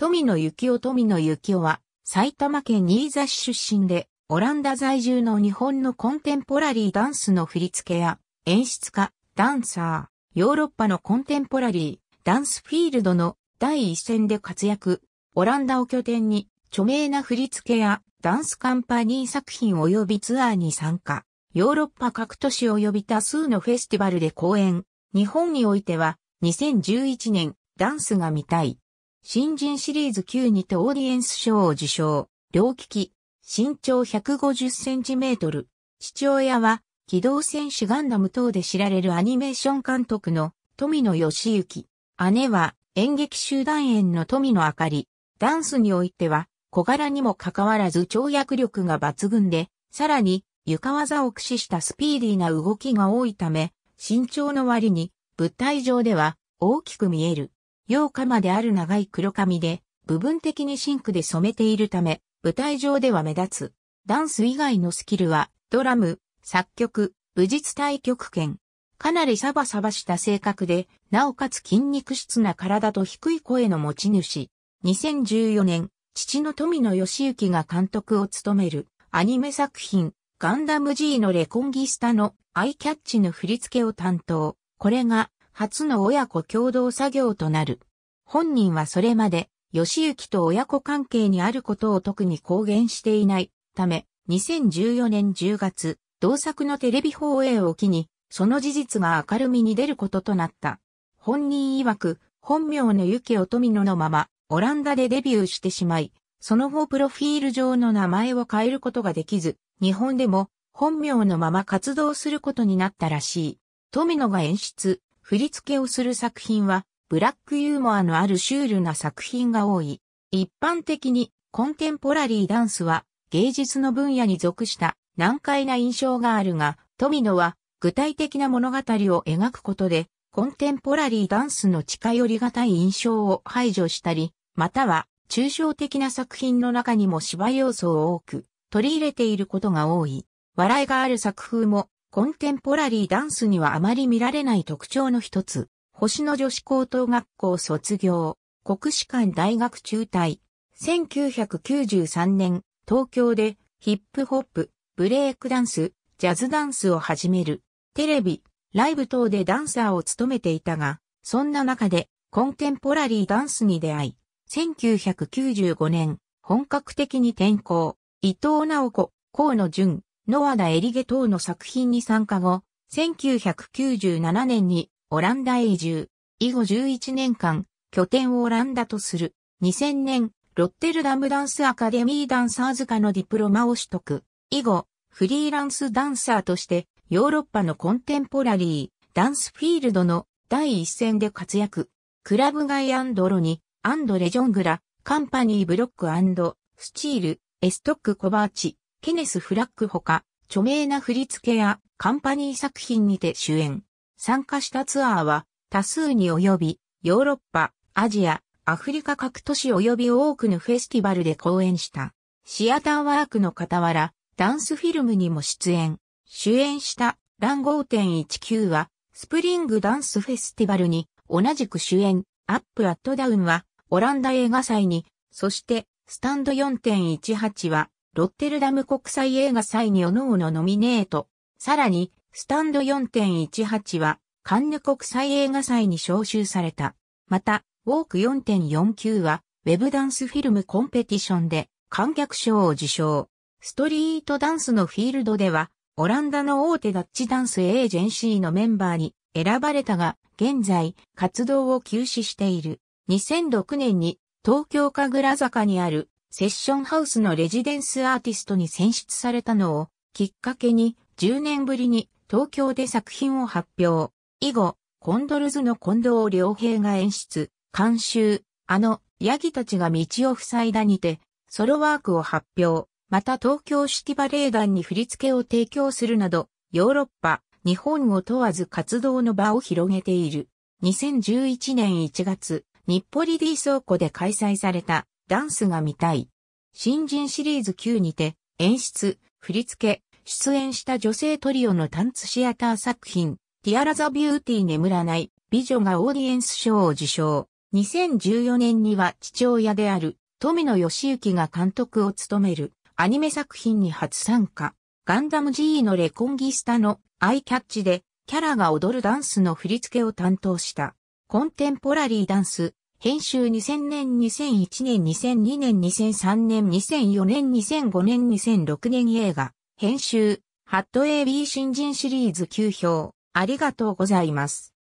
富野幸男富野幸男は、埼玉県新座市出身で、オランダ在住の日本のコンテンポラリーダンスの振り付けや、演出家、ダンサー、ヨーロッパのコンテンポラリー、ダンスフィールドの第一線で活躍、オランダを拠点に、著名な振り付けや、ダンスカンパニー作品及びツアーに参加。ヨーロッパ各都市及び多数のフェスティバルで公演。日本においては、2011年、ダンスが見たい。新人シリーズ9にてオーディエンス賞を受賞。両利き。身長150センチメートル。父親は、機動戦士ガンダム等で知られるアニメーション監督の富野義行。姉は演劇集団園の富野明り。ダンスにおいては小柄にもかかわらず跳躍力が抜群で、さらに床技を駆使したスピーディーな動きが多いため、身長の割に物体上では大きく見える。洋釜である長い黒髪で、部分的にシンクで染めているため、舞台上では目立つ。ダンス以外のスキルは、ドラム、作曲、武術対極拳。かなりサバサバした性格で、なおかつ筋肉質な体と低い声の持ち主。2014年、父の富野義行が監督を務めるアニメ作品、ガンダム G のレコンギスタのアイキャッチの振り付けを担当。これが初の親子共同作業となる。本人はそれまで、吉行と親子関係にあることを特に公言していないため、2014年10月、同作のテレビ放映を機に、その事実が明るみに出ることとなった。本人曰く、本名の雪乙野のまま、オランダでデビューしてしまい、その後プロフィール上の名前を変えることができず、日本でも本名のまま活動することになったらしい。富野が演出、振り付けをする作品は、ブラックユーモアのあるシュールな作品が多い。一般的にコンテンポラリーダンスは芸術の分野に属した難解な印象があるが、富野は具体的な物語を描くことで、コンテンポラリーダンスの近寄りがたい印象を排除したり、または抽象的な作品の中にも芝要素を多く取り入れていることが多い。笑いがある作風もコンテンポラリーダンスにはあまり見られない特徴の一つ、星野女子高等学校卒業、国士館大学中退、1993年、東京でヒップホップ、ブレイクダンス、ジャズダンスを始める、テレビ、ライブ等でダンサーを務めていたが、そんな中でコンテンポラリーダンスに出会い、1995年、本格的に転校、伊藤直子、河野淳、ノアダ・エリゲ等の作品に参加後、1997年にオランダへ移住。以後11年間、拠点をオランダとする。2000年、ロッテルダムダンスアカデミーダンサーズ科のディプロマを取得。以後、フリーランスダンサーとして、ヨーロッパのコンテンポラリー、ダンスフィールドの第一線で活躍。クラブガイアンドロニ、アンドレジョングラ、カンパニーブロックスチール、エストックコバーチ、ケネス・フラッグほか、著名な振付やカンパニー作品にて主演。参加したツアーは多数に及び、ヨーロッパ、アジア、アフリカ各都市及び多くのフェスティバルで公演した。シアターワークの傍ら、ダンスフィルムにも出演。主演したラン5.19は、スプリングダンスフェスティバルに同じく主演、アップアットダウンは、オランダ映画祭に、そして、スタンド4.18は、ロッテルダム国際映画祭におのおのノミネート。さらに、スタンド4.18は、カンヌ国際映画祭に招集された。また、ウォーク4.49は、ウェブダンスフィルムコンペティションで、観客賞を受賞。ストリートダンスのフィールドでは、オランダの大手ダッチダンスエージェンシーのメンバーに選ばれたが、現在、活動を休止している。2006年に、東京神楽坂にあるセッションハウスのレジデンスアーティストに選出されたのをきっかけに10年ぶりに東京で作品を発表。以後、コンドルズの近藤良平が演出、監修、あの、ヤギたちが道を塞いだにて、ソロワークを発表、また東京式バレエ団に振り付けを提供するなど、ヨーロッパ、日本を問わず活動の場を広げている。2011年1月、日暮里 D 倉庫で開催されたダンスが見たい。新人シリーズ9にて、演出、振り付け、出演した女性トリオのタンツシアター作品、ティアラザビューティー眠らない美女がオーディエンス賞を受賞。2014年には父親である富野義行が監督を務めるアニメ作品に初参加。ガンダム G のレコンギスタのアイキャッチでキャラが踊るダンスの振り付けを担当した。コンテンポラリーダンス編集2000年、2001年、2002年、2003年、2004年、2005年、2006年映画、編集、ハット AB 新人シリーズ9票、ありがとうございます。